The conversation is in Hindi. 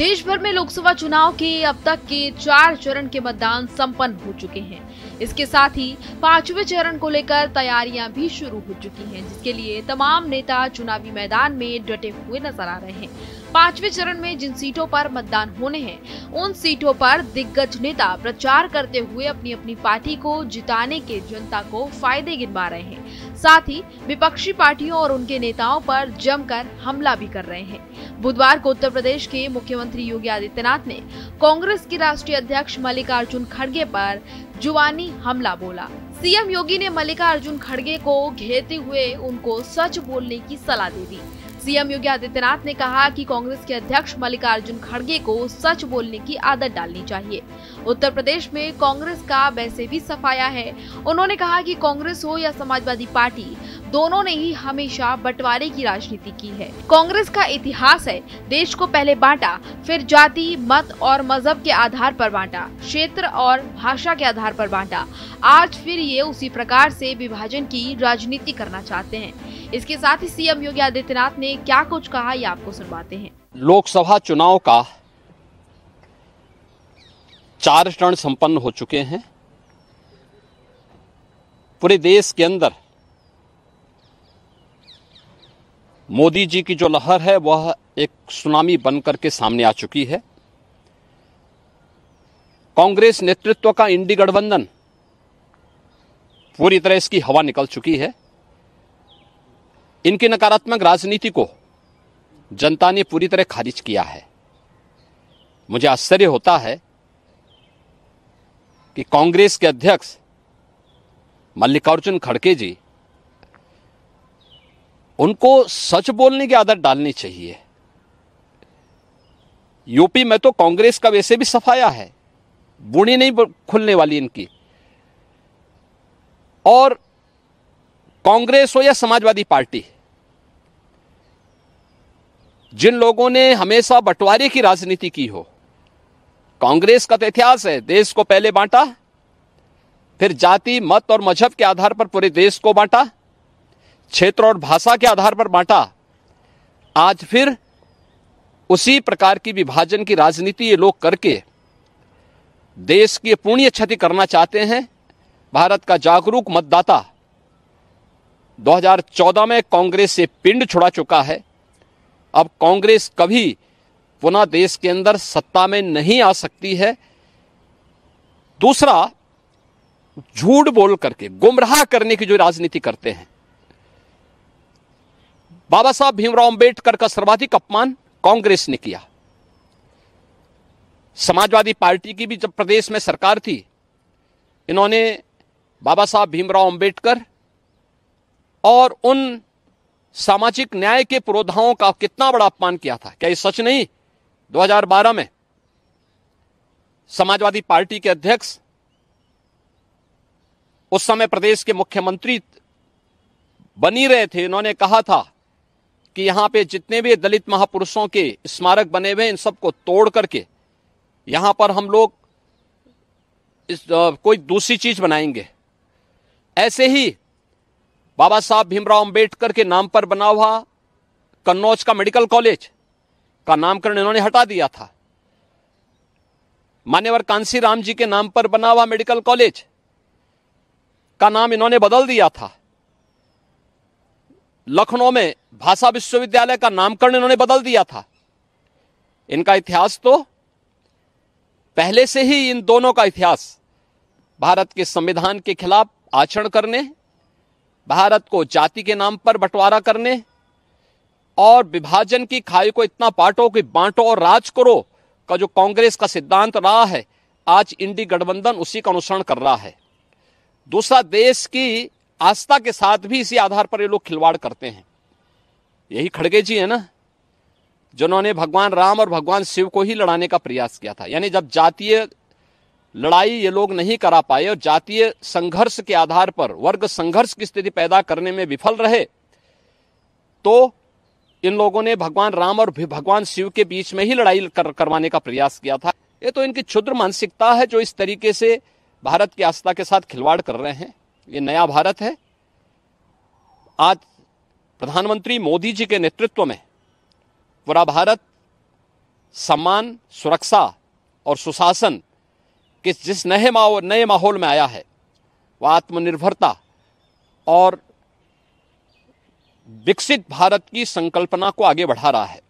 देश भर में लोकसभा चुनाव के अब तक के चार चरण के मतदान संपन्न हो चुके हैं इसके साथ ही पांचवें चरण को लेकर तैयारियां भी शुरू हो चुकी हैं जिसके लिए तमाम नेता चुनावी मैदान में डटे हुए नजर आ रहे हैं पांचवें चरण में जिन सीटों पर मतदान होने हैं उन सीटों पर दिग्गज नेता प्रचार करते हुए अपनी अपनी पार्टी को जिताने के जनता को फायदे गिनवा रहे हैं साथ ही विपक्षी पार्टियों और उनके नेताओं पर जमकर हमला भी कर रहे हैं बुधवार को उत्तर प्रदेश के मुख्यमंत्री योगी आदित्यनाथ ने कांग्रेस के राष्ट्रीय अध्यक्ष मल्लिकार्जुन खड़गे पर जुवानी हमला बोला सीएम योगी ने मल्लिकार्जुन खड़गे को घेरते हुए उनको सच बोलने की सलाह दे दी सीएम योगी आदित्यनाथ ने कहा कि कांग्रेस के अध्यक्ष मल्लिकार्जुन खड़गे को सच बोलने की आदत डालनी चाहिए उत्तर प्रदेश में कांग्रेस का वैसे भी सफाया है उन्होंने कहा कि कांग्रेस हो या समाजवादी पार्टी दोनों ने ही हमेशा बंटवारे की राजनीति की है कांग्रेस का इतिहास है देश को पहले बांटा फिर जाति मत और मजहब के आधार पर बांटा क्षेत्र और भाषा के आधार पर बांटा आज फिर ये उसी प्रकार से विभाजन की राजनीति करना चाहते हैं इसके साथ ही सीएम योगी आदित्यनाथ ने क्या कुछ कहा ये आपको सुनवाते हैं लोकसभा चुनाव का चार चरण संपन्न हो चुके हैं पूरे देश के अंदर मोदी जी की जो लहर है वह एक सुनामी बनकर के सामने आ चुकी है कांग्रेस नेतृत्व का इंडी गठबंधन पूरी तरह इसकी हवा निकल चुकी है इनकी नकारात्मक राजनीति को जनता ने पूरी तरह खारिज किया है मुझे आश्चर्य होता है कि कांग्रेस के अध्यक्ष मल्लिकार्जुन खड़के जी उनको सच बोलने की आदत डालनी चाहिए यूपी में तो कांग्रेस का वैसे भी सफाया है बूढ़ी नहीं खुलने वाली इनकी और कांग्रेस हो या समाजवादी पार्टी जिन लोगों ने हमेशा बंटवारे की राजनीति की हो कांग्रेस का तो इतिहास है देश को पहले बांटा फिर जाति मत और मजहब के आधार पर पूरे देश को बांटा क्षेत्र और भाषा के आधार पर बांटा आज फिर उसी प्रकार की विभाजन की राजनीति ये लोग करके देश की पुण्य क्षति करना चाहते हैं भारत का जागरूक मतदाता 2014 में कांग्रेस से पिंड छुड़ा चुका है अब कांग्रेस कभी पुनः देश के अंदर सत्ता में नहीं आ सकती है दूसरा झूठ बोल करके गुमराह करने की जो राजनीति करते हैं बाबा साहब भीमराव अंबेडकर का सर्वाधिक अपमान कांग्रेस ने किया समाजवादी पार्टी की भी जब प्रदेश में सरकार थी इन्होंने बाबा साहब भीमराव अंबेडकर और उन सामाजिक न्याय के पुरोधाओं का कितना बड़ा अपमान किया था क्या ये सच नहीं 2012 में समाजवादी पार्टी के अध्यक्ष उस समय प्रदेश के मुख्यमंत्री बनी रहे थे इन्होंने कहा था कि यहाँ पे जितने भी दलित महापुरुषों के स्मारक बने हुए इन सबको तोड़ करके यहाँ पर हम लोग इस कोई दूसरी चीज बनाएंगे ऐसे ही बाबा साहब भीमराव अंबेडकर के नाम पर बना हुआ कन्नौज का मेडिकल कॉलेज का नामकरण इन्होंने हटा दिया था मान्यवर कांसी राम जी के नाम पर बना हुआ मेडिकल कॉलेज का नाम इन्होंने बदल दिया था लखनऊ में भाषा विश्वविद्यालय का नामकरण इन्होंने बदल दिया था इनका इतिहास तो पहले से ही इन दोनों का इतिहास भारत के संविधान के खिलाफ आचरण करने भारत को जाति के नाम पर बंटवारा करने और विभाजन की खाई को इतना पाटो कि बांटो और राज करो का जो कांग्रेस का सिद्धांत रहा है आज इंडी गठबंधन उसी का अनुसरण कर रहा है दूसरा देश की आस्था के साथ भी इसी आधार पर ये लोग खिलवाड़ करते हैं यही खड़गे जी है ना जिन्होंने भगवान राम और भगवान शिव को ही लड़ाने का प्रयास किया था यानी जब जातीय लड़ाई ये लोग नहीं करा पाए और जातीय संघर्ष के आधार पर वर्ग संघर्ष की स्थिति पैदा करने में विफल रहे तो इन लोगों ने भगवान राम और भगवान शिव के बीच में ही लड़ाई कर, करवाने का प्रयास किया था ये तो इनकी क्षुद्र मानसिकता है जो इस तरीके से भारत की आस्था के साथ खिलवाड़ कर रहे हैं ये नया भारत है आज प्रधानमंत्री मोदी जी के नेतृत्व में पूरा भारत सम्मान सुरक्षा और सुशासन किस जिस नए माहौल नए माहौल में आया है वह आत्मनिर्भरता और विकसित भारत की संकल्पना को आगे बढ़ा रहा है